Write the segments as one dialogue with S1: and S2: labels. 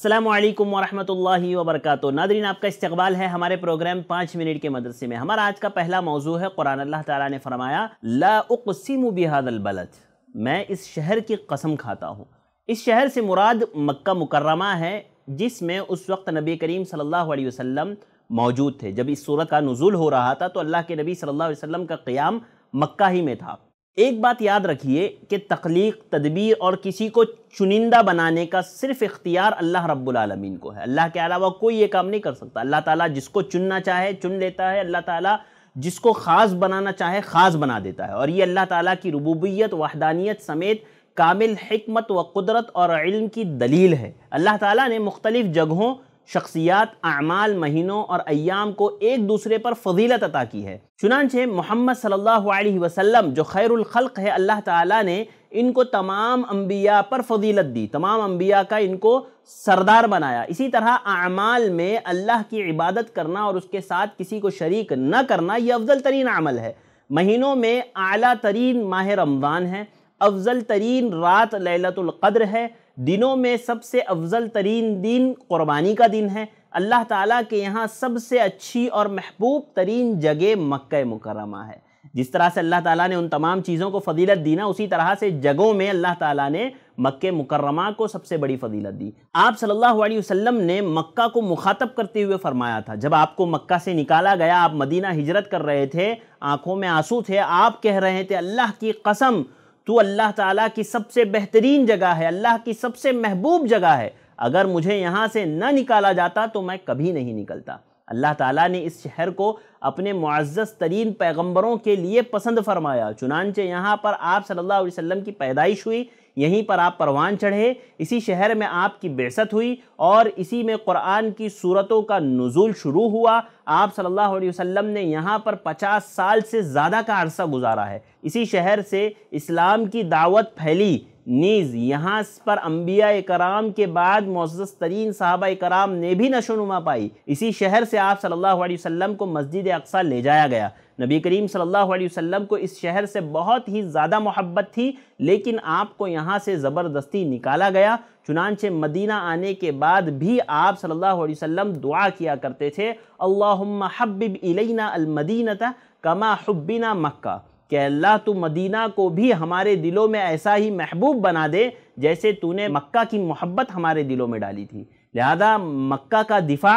S1: अस्सलाम वालेकुम वरहमतुल्लाहि वबरकत नादरीन आपका इस्तकबाल है हमारे प्रोग्राम पाँच मिनट के मदरसे में हमारा आज का पहला मौजू है कुरान अल्लाह ताला ने फरमाया ला उकसिम बिहादल बलद मैं इस शहर की कसम खाता हूँ इस शहर से मुराद मक्का मुकर्रमा है जिसमें उस वक्त नबी करीम सल्लल्लाहु अलैहि वसल्लम मौजूद थे जब इस सूरत का नज़ुल हो रहा था तो अल्लाह के नबी सल्लल्लाहु अलैहि वसल्लम का क़याम मक्का ही में था एक बात याद रखिए कि तख्लीक तदबीर और किसी को चुनिंदा बनाने का सिर्फ इख्तियार अल्लाह रब्बुल आलमीन को है अल्लाह के अलावा कोई ये काम नहीं कर सकता अल्लाह ताला जिसको चुनना चाहे चुन लेता है अल्लाह ताला जिसको ख़ास बनाना चाहे ख़ास बना देता है और ये अल्लाह ताला की रबूबियत वहदानियत समेत कामिल हमत व कुदरत और इल्म की दलील है अल्लाह ताला ने मुख्तलिफ़ जगहों शख्सियात अमाल महीनों और अयाम को एक दूसरे पर फजीलत अता की है चुनानचे मोहम्मद सल्लल्लाहु अलैहि वसल्लम जो खैर खल्क है अल्लाह ताला ने इनको तमाम अम्बिया पर फजीलत दी तमाम अम्बिया का इनको सरदार बनाया इसी तरह अमाल में अल्लाह की इबादत करना और उसके साथ किसी को शरीक न करना ये अफजल तरीन अमल है महीनों में अला तरीन माह रमज़ान है अफजल तरीन रात लैलतुल्क़द्र है दिनों में सबसे अफजल तरीन दिन क़ुरबानी का दिन है अल्लाह ताला के यहाँ सबसे अच्छी और महबूब तरीन जगह मक् मुकरमा है जिस तरह से अल्लाह ताला ने उन तमाम चीज़ों को फजीलत दी ना उसी तरह से जगहों में अल्लाह ताला ने मक्के मुकरमा को सबसे बड़ी फजीलत दी आप सल्लल्लाहु अलैहि वसल्लम ने मक्का को मुखातब करते हुए फरमाया था जब आपको मक्का से निकाला गया आप मदीना हिजरत कर रहे थे आंखों में आंसू थे आप कह रहे थे अल्लाह की कसम तू तो अल्लाह ताला की सबसे बेहतरीन जगह है अल्लाह की सबसे महबूब जगह है अगर मुझे यहाँ से न निकाला जाता तो मैं कभी नहीं निकलता अल्लाह ताला ने इस शहर को अपने मुआज़ तरीन पैगम्बरों के लिए पसंद फरमाया चुनानचे यहाँ पर आप सल्लल्लाहु अलैहि वसल्लम की पैदाइश हुई यहीं पर आप परवान चढ़े इसी शहर में आपकी बेसत हुई और इसी में क़ुरान की सूरतों का नज़ुल शुरू हुआ आप सल्लल्लाहु अलैहि वसल्लम ने यहाँ पर पचास साल से ज़्यादा का अरसा गुजारा है इसी शहर से इस्लाम की दावत फैली नीज़ यहाँ पर अम्बिया कराम के बाद मोजस तरीन साहबा कराम ने भी नशोनुमा पाई इसी शहर से आप सल्लल्लाहु अलैहि वसल्लम को मस्जिद अक्सा ले जाया गया नबी करीम सल्लल्लाहु अलैहि वसल्लम को इस शहर से बहुत ही ज़्यादा मोहब्बत थी लेकिन आपको यहाँ से ज़बरदस्ती निकाला गया चुनानचे मदीना आने के बाद भी आप सल्लल्लाहु अलैहि वसल्लम दुआ किया करते थे अल्लाह हब्बिब इलैना अलमदीनता कमा हब्बिना मक्का कि अल्लाह तो मदीना को भी हमारे दिलों में ऐसा ही महबूब बना दे जैसे तूने मक्का की मोहब्बत हमारे दिलों में डाली थी लिहाजा मक्का का दिफा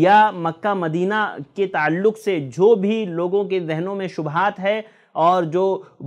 S1: या मक्का मदीना के ताल्लुक से जो भी लोगों के जहनों में शुभात है और जो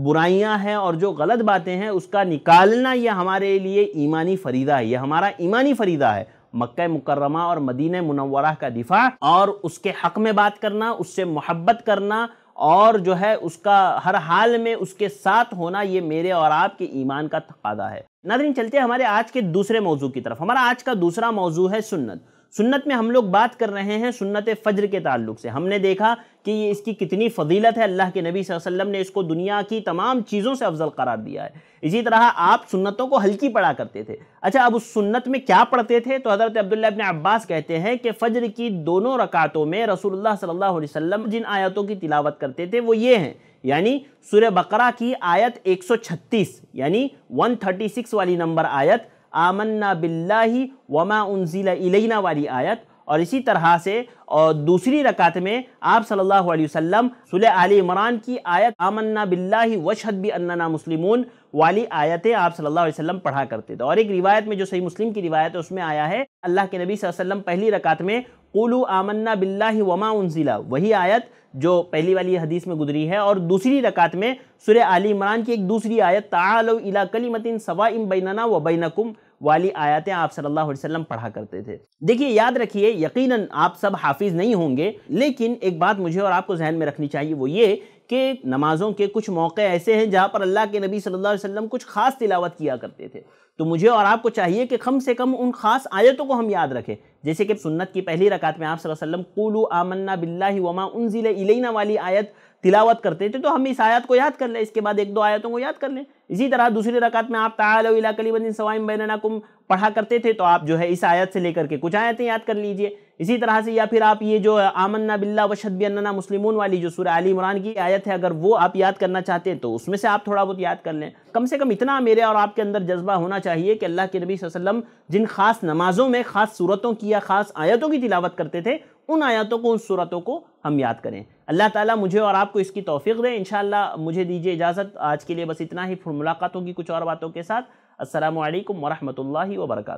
S1: बुराइयाँ हैं और जो गलत बातें हैं उसका निकालना यह हमारे लिए ईमानी फरीदा है यह हमारा ईमानी फरीदा है मक्का मुकर्रमा और मदीन मुनवरा का दिफा और उसके हक में बात करना उससे मोहब्बत करना और जो है उसका हर हाल में उसके साथ होना ये मेरे और आपके ईमान का तकादा है नादरीन चलते हमारे आज के दूसरे मौजू की तरफ हमारा आज का दूसरा मौजू है सुन्नत सुन्नत में हम लोग बात कर रहे हैं सुन्नत फ़जर के ताल्लुक से हमने देखा कि ये इसकी कितनी फजीलत है अल्लाह के नबी वसल्लम ने इसको दुनिया की तमाम चीज़ों से अफजल करार दिया है इसी तरह आप सुन्नतों को हल्की पढ़ा करते थे अच्छा अब उस सुन्नत में क्या पढ़ते थे तो हज़रत अब्दुल्ला इब्न अब्बास कहते हैं कि फ़जर की दोनों रकातों में रसूलुल्लाह सल्लल्लाहु अलैहि वसल्लम जिन आयतों की तिलावत करते थे वो ये हैं यानी सुर बकरा की आयत छत्तीस यानी सिक्स वाली नंबर आयत आमन्ना बिल्लाही वमा उनजीला इलैना वाली आयत और इसी तरह से और दूसरी रकात में आप सल्लल्लाहु अलैहि वसल्लम सुलह आल इमरान की आयत आमन्ना बिल्लाही वशहद भी अन्ना मुस्लिमून वाली आयतें आप सल्लल्लाहु अलैहि वसल्लम पढ़ा करते थे और एक रिवायत में जो सही मुस्लिम की रिवायत है उसमें आया है अल्लाह के नबी वसल्लम पहली रकात में कुलू आमन्ना बिल्ला वमा उनजिला वही आयत जो पहली वाली हदीस में गुजरी है और दूसरी रकात में सुर आल इमरान की एक दूसरी आयत ताल इला कलीमतिन सवा इम बैनना व बैनकुम वाली आयतें आप सल्लल्लाहु अलैहि वसल्लम पढ़ा करते थे देखिए याद रखिए यकीनन आप सब हाफिज़ नहीं होंगे लेकिन एक बात मुझे और आपको जहन में रखनी चाहिए वो ये कि नमाज़ों के कुछ मौक़े ऐसे हैं जहाँ पर अल्लाह के नबी सल्लल्लाहु अलैहि वसल्लम कुछ ख़ास तिलावत किया करते थे तो मुझे और आपको चाहिए कि कम से कम उन खास आयतों को हम याद रखें जैसे कि सुन्नत की पहली रकात में आप सल्लम कुलू आमन्ना बिल्ला वमा ज़िले इलेना वाली आयत तिलावत करते थे तो हम इस आयत को याद कर लें इसके बाद एक दो आयतों को याद कर लें इसी तरह दूसरी रकात में आप तालीबन सवाइम बैनकुम पढ़ा करते थे तो आप जो है इस आयत से लेकर के कुछ आयतें याद कर लीजिए इसी तरह से या फिर आप ये जो आमन्ना बिल्ला वशद अन्ना मुस्लिमून वाली जो सुर आली इमरान की आयत है अगर वो आप याद करना चाहते हैं तो उसमें से आप थोड़ा बहुत याद कर लें कम से कम इतना मेरे और आपके अंदर जज्बा होना चाहिए कि अल्लाह के नबी वसल्लम जिन खास नमाज़ों में ख़ास सूरतों की या ख़ास आयतों की तिलावत करते थे उन आयतों को उन सूरतों को हम याद करें अल्लाह ताला मुझे और आपको इसकी तौफीक दें इनशाला मुझे दीजिए इजाज़त आज के लिए बस इतना ही फिर मुलाकात होगी कुछ और बातों के साथ असलकम वरहमल वर्का